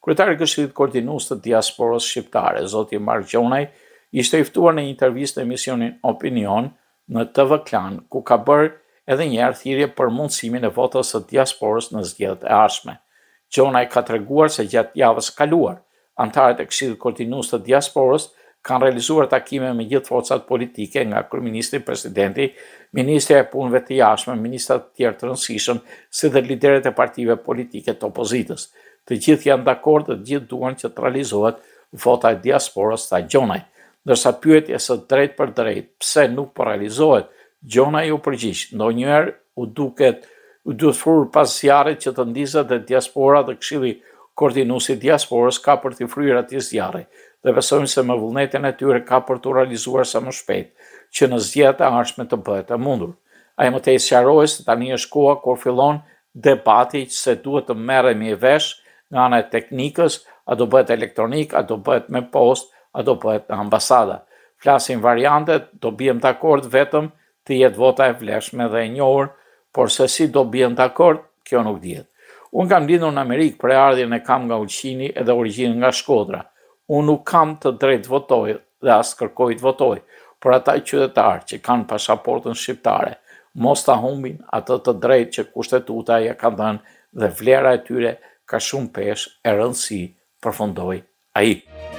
Kryetari i Këshillit Koordinues të Diasporës Shqiptare, zoti Mark Gjonaj, ishte i ftuar në një intervistë të emisionin Opinion në TV Klan, ku ka bërë edhe një herë thirrje për mundësimin e votës së diasporës në zgjedhjet e ardhme. Gjonaj ka treguar se gjatë javës kaluar, antarët e Këshillit Koordinues të Diasporës kanë realizuar takime me gjithë forcat politike nga kryeministri, presidenti, ministri e punëve të jashtme, ministrat tjerë të rëndësishëm, si dhe liderët e partive politike të opozitës të gjithë janë dakord dhe të gjithë duan që të realizohet vota e diasporës të gjonaj. Nërsa pyet e së drejt për drejt, pse nuk për po realizohet, gjonaj u përgjish, në njerë u duket, u duhet frurë pas zjarët që të ndizat dhe diaspora dhe këshili koordinusit diasporës ka për të fryrë ati zjarët dhe besojmë se me vullnetin e tyre ka për të realizuar sa më shpejt, që në zjetë e arshme të bëhet e mundur. A e më te i sjarojës, tani është koha kur filon debati që se duhet të meremi e në anë e teknikës, a do bëhet elektronik, a do bëhet me post, a do bëhet në ambasada. Flasin variantet, do bëhem të akord vetëm të jetë vota e vleshme dhe e njohër, por se si do bëhem të akord, kjo nuk djetë. Unë kam lindu në Amerikë për e ardhjën e kam nga uqini edhe originë nga shkodra. Unë nuk kam të drejtë votoj dhe asë kërkoj të votoj, por ata i qydetarë që kanë pashaportën shqiptare, mos të humbin atë të drejtë që kushtetuta ja ka dhenë dhe vlera e tyre Pés, Aranci, Profondoi, aí.